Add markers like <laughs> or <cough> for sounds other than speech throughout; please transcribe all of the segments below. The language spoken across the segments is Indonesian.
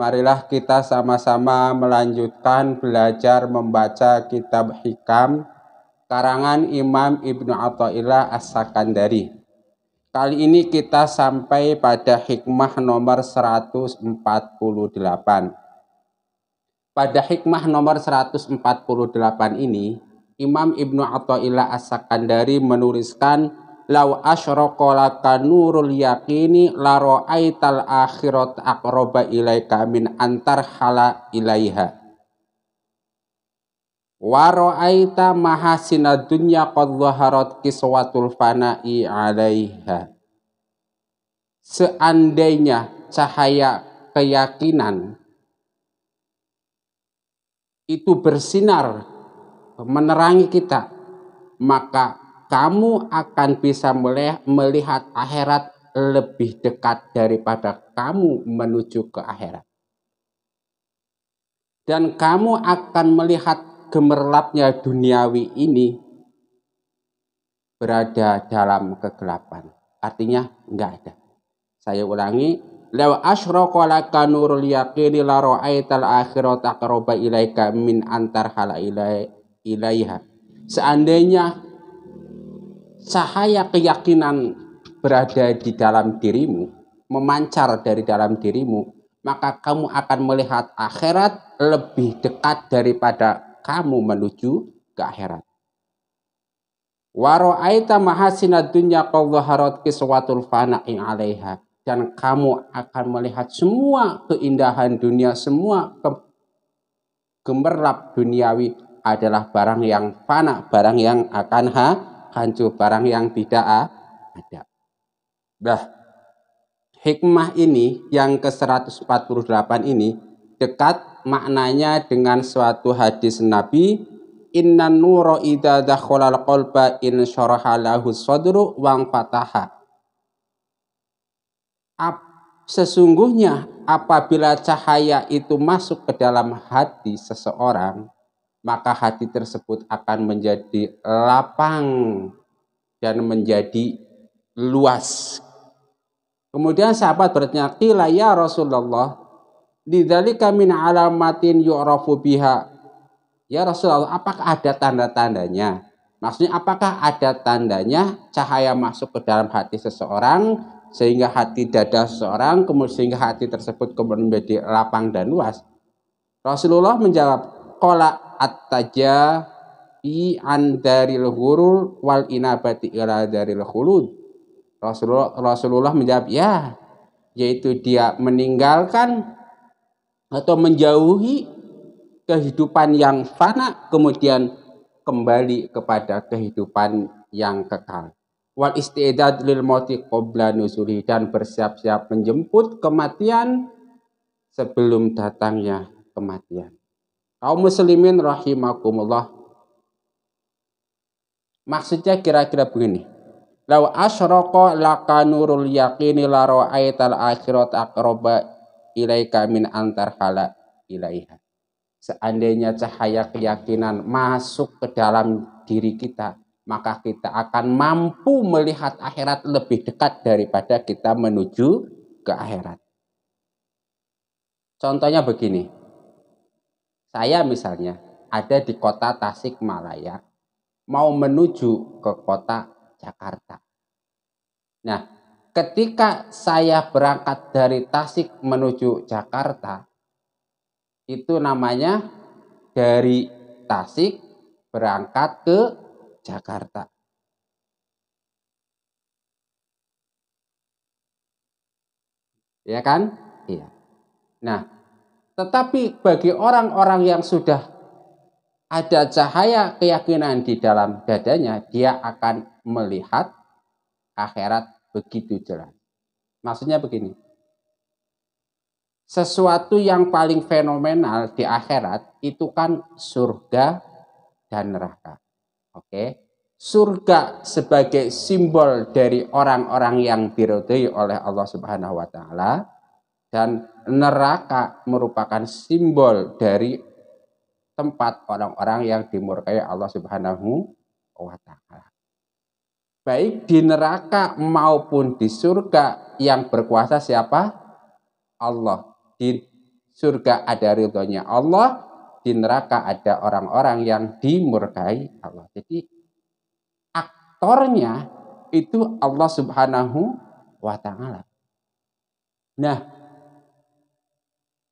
marilah kita sama-sama melanjutkan belajar membaca kitab hikam karangan Imam Ibnu Athaillah As-Sakandari. Kali ini kita sampai pada hikmah nomor 148. Pada hikmah nomor 148 ini, Imam Ibnu Athaillah As-Sakandari menuliskan lau asyroko laka nurul yakini laro aital akhirat akroba ilaika min antar hala ilaiha waro aita mahasina dunya qad zaharat kiswatul fana'i alaiha seandainya cahaya keyakinan itu bersinar menerangi kita maka kamu akan bisa melihat akhirat lebih dekat daripada kamu menuju ke akhirat. Dan kamu akan melihat gemerlapnya duniawi ini berada dalam kegelapan. Artinya enggak ada. Saya ulangi, Law asyraka laka nurul yaqini la ra'aital akhirata aqraba ilaika min antar hala ilaiha. Seandainya cahaya keyakinan berada di dalam dirimu, memancar dari dalam dirimu, maka kamu akan melihat akhirat lebih dekat daripada kamu menuju ke akhirat. Waro'aita mahasina dunya qawzaharat kiswatul fana'i alaiha. Dan kamu akan melihat semua keindahan dunia, semua gemerlap duniawi adalah barang yang fana, barang yang akan ha hancur, barang yang tidak ada. Nah, hikmah ini yang ke-148 ini dekat maknanya dengan suatu hadis Nabi Inna nuro idza dakhalal qalba in syaraha lahu sadru wang fataha. sesungguhnya apabila cahaya itu masuk ke dalam hati seseorang, maka hati tersebut akan menjadi lapang dan menjadi luas. Kemudian sahabat bertanya, "Qila ya Rasulullah, lidzalika min alamatin yu'rafu biha." Ya Rasulullah, apakah ada tanda-tandanya? Maksudnya apakah ada tandanya cahaya masuk ke dalam hati seseorang sehingga hati dada seseorang kemudian sehingga hati tersebut kemudian menjadi lapang dan luas? Rasulullah menjawab, "Qala at-taja bi an daril hurul wal inabati ila daril khulud. Rasulullah, Rasulullah menjawab, ya, yaitu dia meninggalkan atau menjauhi kehidupan yang fana kemudian kembali kepada kehidupan yang kekal. Wal istidad lil mauti qabla nusuli dan bersiap-siap menjemput kematian sebelum datangnya kematian kaum muslimin rahimakumullah. Maksudnya kira-kira begini. Lau asroko laka nurul yakini laro aital akhirat akroba ilaika min antar hala ilaiha. Seandainya cahaya keyakinan masuk ke dalam diri kita, maka kita akan mampu melihat akhirat lebih dekat daripada kita menuju ke akhirat. Contohnya begini, saya misalnya ada di kota Tasikmalaya, mau menuju ke kota Jakarta. Nah, ketika saya berangkat dari Tasik menuju Jakarta, itu namanya dari Tasik berangkat ke Jakarta. Ya kan? Iya. Nah, tetapi bagi orang-orang yang sudah ada cahaya keyakinan di dalam dadanya, dia akan melihat akhirat begitu jelas. Maksudnya begini, sesuatu yang paling fenomenal di akhirat itu kan surga dan neraka. Oke, surga sebagai simbol dari orang-orang yang dirodai oleh Allah Subhanahu wa taala dan neraka merupakan simbol dari tempat orang-orang yang dimurkai Allah Subhanahu wa taala. Baik di neraka maupun di surga yang berkuasa siapa? Allah. Di surga ada ridhonya Allah, di neraka ada orang-orang yang dimurkai Allah. Jadi aktornya itu Allah Subhanahu wa taala. Nah,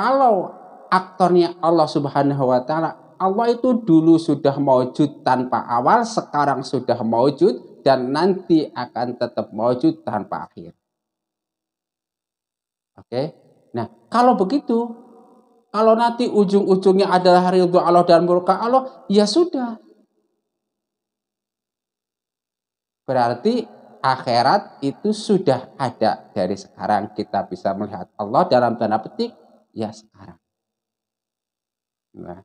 kalau aktornya Allah Subhanahu wa taala, Allah itu dulu sudah mewujud tanpa awal, sekarang sudah mewujud, dan nanti akan tetap mewujud tanpa akhir. Oke. Nah, kalau begitu kalau nanti ujung-ujungnya adalah hari untuk Allah dan murka Allah, ya sudah. Berarti akhirat itu sudah ada dari sekarang kita bisa melihat Allah dalam tanda petik ya sekarang. Nah.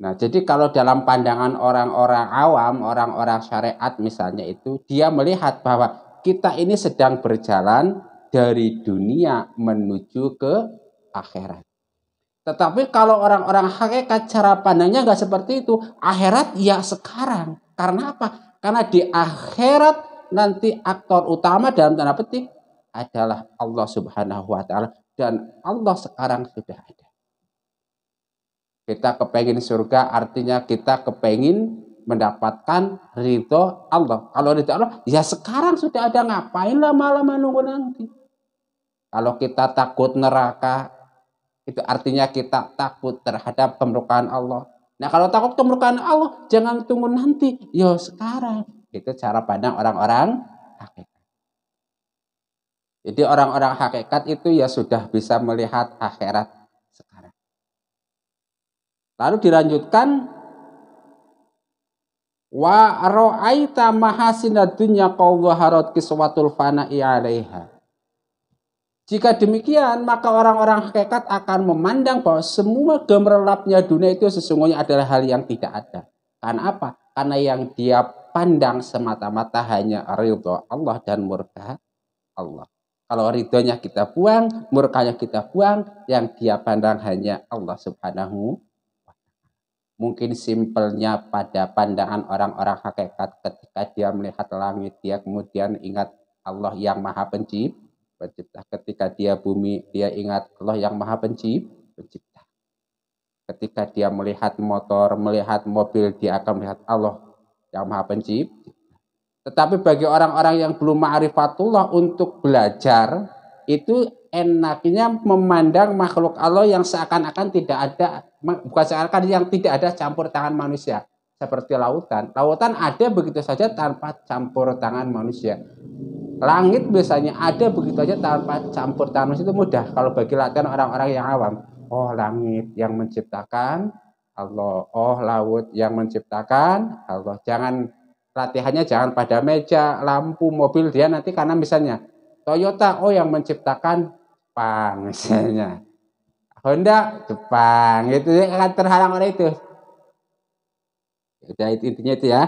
nah, jadi kalau dalam pandangan orang-orang awam, orang-orang syariat misalnya itu, dia melihat bahwa kita ini sedang berjalan dari dunia menuju ke akhirat. Tetapi kalau orang-orang hakikat cara pandangnya nggak seperti itu. Akhirat ya sekarang. Karena apa? Karena di akhirat nanti aktor utama dalam tanda petik adalah Allah Subhanahu wa taala dan Allah sekarang sudah ada. Kita kepengen surga artinya kita kepengen mendapatkan ridho Allah. Kalau ridho Allah, ya sekarang sudah ada ngapain lama-lama nunggu nanti. Kalau kita takut neraka, itu artinya kita takut terhadap kemurkaan Allah. Nah kalau takut kemurkaan Allah, jangan tunggu nanti, yo ya, sekarang. Itu cara pandang orang-orang jadi orang-orang hakikat itu ya sudah bisa melihat akhirat sekarang. Lalu dilanjutkan wa ra'aita mahasinad dunya qawwaharat kiswatul fana'i 'alaiha. Jika demikian, maka orang-orang hakikat akan memandang bahwa semua gemerlapnya dunia itu sesungguhnya adalah hal yang tidak ada. Karena apa? Karena yang dia pandang semata-mata hanya ridho Allah dan murka Allah. Kalau ridhonya kita buang, murkanya kita buang, yang dia pandang hanya Allah Subhanahu Mungkin simpelnya pada pandangan orang-orang hakikat ketika dia melihat langit, dia kemudian ingat Allah yang maha pencipta. pencipta. Ketika dia bumi, dia ingat Allah yang maha pencipta. pencipta. Ketika dia melihat motor, melihat mobil, dia akan melihat Allah yang maha pencipta. Tetapi bagi orang-orang yang belum ma'rifatullah untuk belajar, itu enaknya memandang makhluk Allah yang seakan-akan tidak ada, bukan seakan-akan yang tidak ada campur tangan manusia. Seperti lautan. Lautan ada begitu saja tanpa campur tangan manusia. Langit biasanya ada begitu saja tanpa campur tangan manusia itu mudah. Kalau bagi latihan orang-orang yang awam. Oh langit yang menciptakan Allah. Oh laut yang menciptakan Allah. Jangan latihannya jangan pada meja, lampu, mobil dia nanti karena misalnya Toyota oh yang menciptakan Jepang <laughs> misalnya. Honda Jepang itu akan terhalang oleh itu. Jadi intinya itu ya.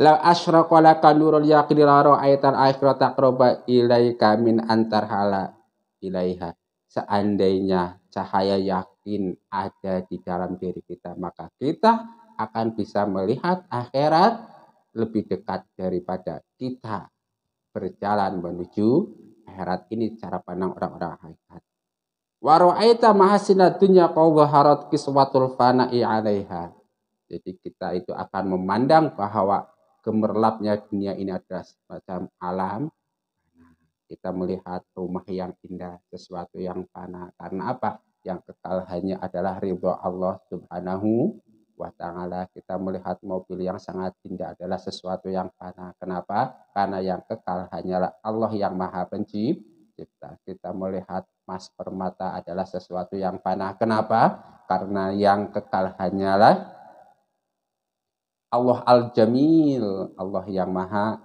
La asyraqa laka nurul yaqini la ra'aital akhirata qurba ilaika min antarhala ilaiha. Seandainya cahaya yakin ada di dalam diri kita, maka kita akan bisa melihat akhirat lebih dekat daripada kita berjalan menuju akhirat ini cara pandang orang-orang hakikat. Wa mahasina dunya kiswatul fana'i 'alaiha. Jadi kita itu akan memandang bahwa gemerlapnya dunia ini adalah semacam alam. Kita melihat rumah yang indah, sesuatu yang fana. Karena apa? Yang kekal hanya adalah ridho Allah subhanahu wa ta'ala kita melihat mobil yang sangat indah adalah sesuatu yang fana. Kenapa? Karena yang kekal hanyalah Allah yang maha pencipta. Kita melihat emas permata adalah sesuatu yang fana. Kenapa? Karena yang kekal hanyalah Allah Al-Jamil, Allah yang maha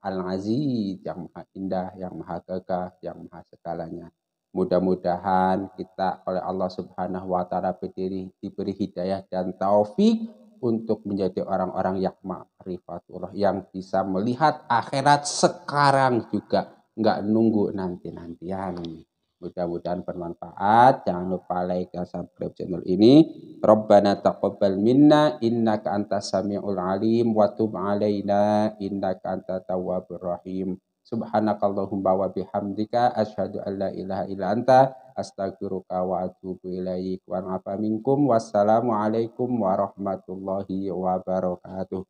Al-Aziz, yang maha indah, yang maha kekal, yang maha segalanya. Mudah-mudahan kita oleh Allah Subhanahu wa taala diberi, diberi hidayah dan taufik untuk menjadi orang-orang yang ma'rifatullah yang bisa melihat akhirat sekarang juga nggak nunggu nanti-nantian. Mudah-mudahan bermanfaat. Jangan lupa like dan subscribe channel ini. Rabbana taqabbal minna innaka antas samiul alim wa tub alaina innaka antat tawwabur rahim. Subhanakallahumma wa bihamdika asyhadu an la ilaha illa anta astagfiruka wa atubu ilaik wa minkum wassalamu alaikum warahmatullahi wabarakatuh.